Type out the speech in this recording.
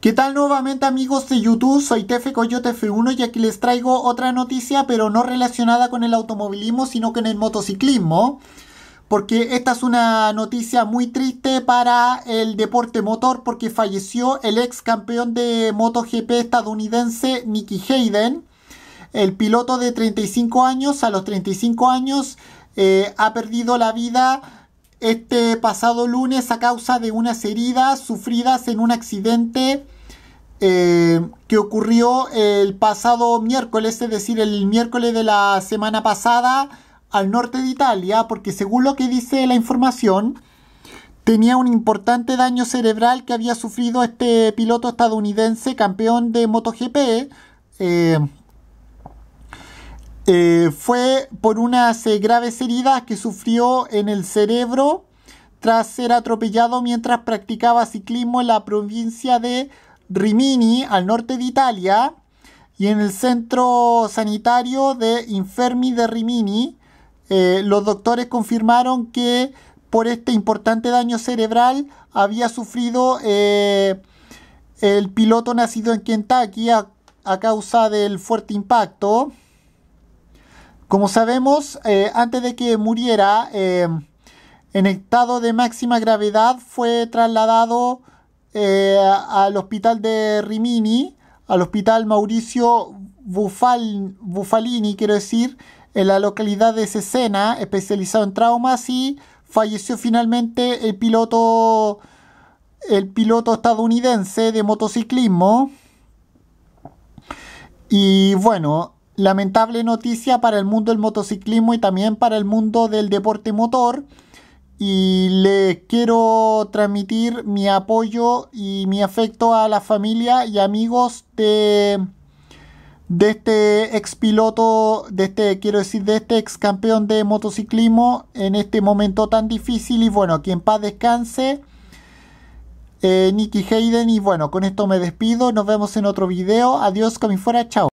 ¿Qué tal nuevamente amigos de YouTube? Soy Tefe Coyote F1 y aquí les traigo otra noticia pero no relacionada con el automovilismo sino con el motociclismo porque esta es una noticia muy triste para el deporte motor porque falleció el ex campeón de MotoGP estadounidense Nicky Hayden el piloto de 35 años a los 35 años eh, ha perdido la vida este pasado lunes a causa de unas heridas sufridas en un accidente eh, que ocurrió el pasado miércoles, es decir, el miércoles de la semana pasada al norte de Italia, porque según lo que dice la información, tenía un importante daño cerebral que había sufrido este piloto estadounidense campeón de MotoGP. Eh, eh, fue por unas graves heridas que sufrió en el cerebro tras ser atropellado mientras practicaba ciclismo en la provincia de Rimini, al norte de Italia, y en el centro sanitario de Infermi de Rimini. Eh, los doctores confirmaron que por este importante daño cerebral había sufrido eh, el piloto nacido en Kentucky a causa del fuerte impacto. Como sabemos, eh, antes de que muriera, em, en estado de máxima gravedad, fue trasladado eh, al hospital de Rimini, al hospital Mauricio Bufal, Bufalini, quiero decir, en la localidad de Cesena, especializado en traumas, y falleció finalmente el piloto, el piloto estadounidense de motociclismo. Y bueno, lamentable noticia para el mundo del motociclismo y también para el mundo del deporte motor. Y les quiero transmitir mi apoyo y mi afecto a la familia y amigos de, de este ex piloto, de este, quiero decir, de este ex campeón de motociclismo en este momento tan difícil. Y bueno, quien paz descanse. Eh, Nicky Hayden y bueno, con esto me despido, nos vemos en otro video, adiós, fuera chao.